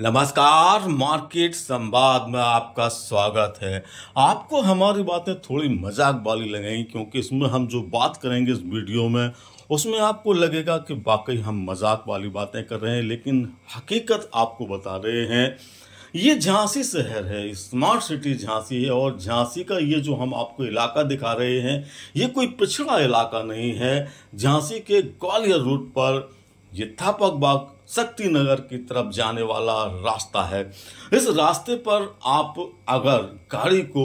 नमस्कार मार्केट संवाद में आपका स्वागत है आपको हमारी बातें थोड़ी मजाक वाली लगेंगी क्योंकि इसमें हम जो बात करेंगे इस वीडियो में उसमें आपको लगेगा कि वाकई हम मजाक वाली बातें कर रहे हैं लेकिन हकीकत आपको बता रहे हैं ये झांसी शहर है स्मार्ट सिटी झांसी है और झांसी का ये जो हम आपको इलाका दिखा रहे हैं ये कोई पिछड़ा इलाका नहीं है झांसी के ग्वालियर रूट पर ये थापक बाग शक्ति नगर की तरफ जाने वाला रास्ता है इस रास्ते पर आप अगर गाड़ी को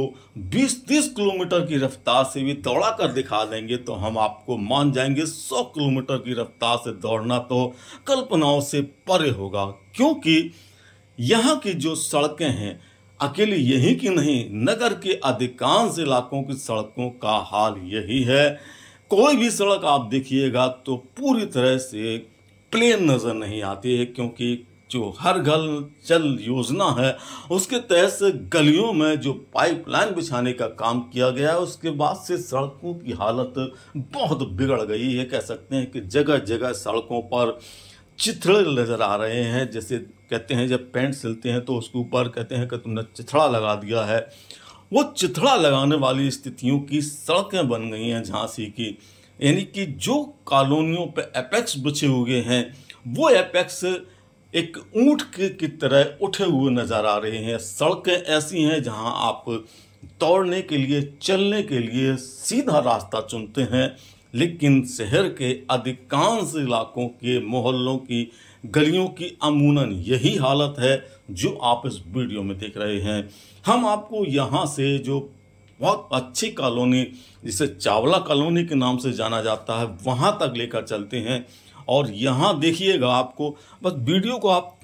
20-30 किलोमीटर की रफ्तार से भी दौड़ा कर दिखा देंगे तो हम आपको मान जाएंगे 100 किलोमीटर की रफ्तार से दौड़ना तो कल्पनाओं से परे होगा क्योंकि यहाँ की जो सड़कें हैं अकेले यही की नहीं नगर के अधिकांश इलाकों की सड़कों का हाल यही है कोई भी सड़क आप देखिएगा तो पूरी तरह से प्लेन नज़र नहीं आती है क्योंकि जो हर घर जल योजना है उसके तहत गलियों में जो पाइपलाइन बिछाने का काम किया गया है उसके बाद से सड़कों की हालत बहुत बिगड़ गई है कह सकते हैं कि जगह जगह सड़कों पर चिथड़े नज़र आ रहे हैं जैसे कहते हैं जब पेंट सिलते हैं तो उसके ऊपर कहते हैं कि तुमने चिथड़ा लगा दिया है वो चिथड़ा लगाने वाली स्थितियों की सड़कें बन गई हैं झांसी की यानी कि जो कॉलोनियों पर एपेक्स बिछे हुए हैं वो एपेक्स एक ऊँट की तरह उठे हुए नज़र आ रहे हैं सड़कें ऐसी हैं जहाँ आप दौड़ने के लिए चलने के लिए सीधा रास्ता चुनते हैं लेकिन शहर के अधिकांश इलाकों के मोहल्लों की गलियों की अमूनन यही हालत है जो आप इस वीडियो में देख रहे हैं हम आपको यहाँ से जो बहुत अच्छी कॉलोनी जिसे चावला कॉलोनी के नाम से जाना जाता है वहाँ तक लेकर चलते हैं और यहाँ देखिएगा आपको बस वीडियो को आप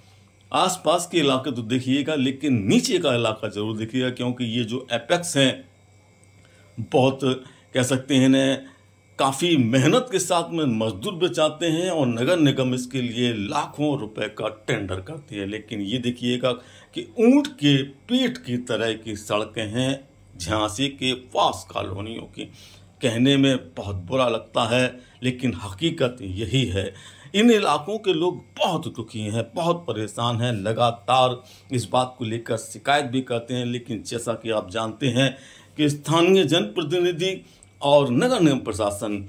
आसपास के इलाके तो देखिएगा लेकिन नीचे का इलाका ज़रूर देखिएगा क्योंकि ये जो एपेक्स हैं बहुत कह सकते हैं ना काफ़ी मेहनत के साथ में मजदूर बेचाते हैं और नगर निगम इसके लिए लाखों रुपए का टेंडर करती है लेकिन ये देखिएगा कि ऊंट के पेट की तरह की सड़कें हैं झांसी के पास कॉलोनियों की कहने में बहुत बुरा लगता है लेकिन हकीकत यही है इन इलाकों के लोग बहुत दुखी हैं बहुत परेशान हैं लगातार इस बात को लेकर शिकायत भी करते हैं लेकिन जैसा कि आप जानते हैं कि स्थानीय जनप्रतिनिधि और नगर निगम प्रशासन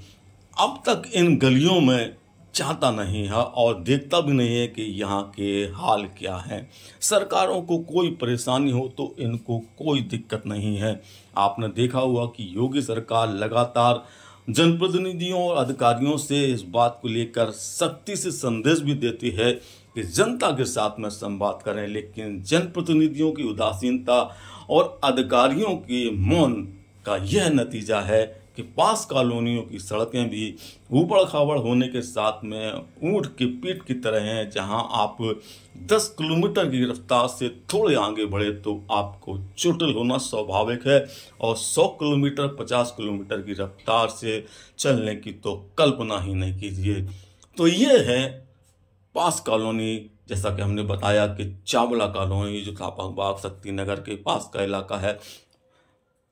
अब तक इन गलियों में चाहता नहीं है और देखता भी नहीं है कि यहाँ के हाल क्या हैं सरकारों को कोई परेशानी हो तो इनको कोई दिक्कत नहीं है आपने देखा हुआ कि योगी सरकार लगातार जनप्रतिनिधियों और अधिकारियों से इस बात को लेकर सख्ती से संदेश भी देती है कि जनता के साथ में संवाद करें लेकिन जनप्रतिनिधियों की उदासीनता और अधिकारियों के मौन का यह नतीजा है के पास कॉलोनियों की सड़कें भी ऊबड़ खाबड़ होने के साथ में ऊँट के पीठ की तरह हैं जहां आप 10 किलोमीटर की रफ्तार से थोड़े आगे बढ़े तो आपको चुटल होना स्वाभाविक है और 100 किलोमीटर 50 किलोमीटर की रफ्तार से चलने की तो कल्पना ही नहीं कीजिए तो ये है पास कॉलोनी जैसा कि हमने बताया कि चावला कॉलोनी जो थापा बाग शक्ति नगर के पास का इलाका है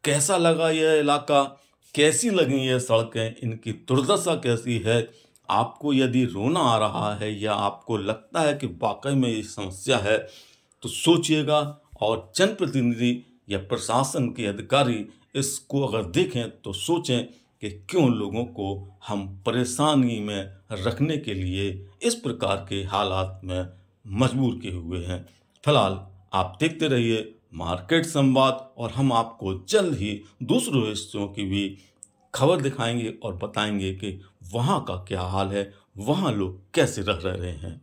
कैसा लगा यह इलाका कैसी लगी है सड़कें इनकी दुर्दशा कैसी है आपको यदि रोना आ रहा है या आपको लगता है कि वाकई में ये समस्या है तो सोचिएगा और जनप्रतिनिधि या प्रशासन के अधिकारी इसको अगर देखें तो सोचें कि क्यों लोगों को हम परेशानी में रखने के लिए इस प्रकार के हालात में मजबूर किए हुए हैं फिलहाल आप देखते रहिए मार्केट संवाद और हम आपको जल्द ही दूसरे हिस्सों की भी खबर दिखाएंगे और बताएंगे कि वहाँ का क्या हाल है वहाँ लोग कैसे रह रहे हैं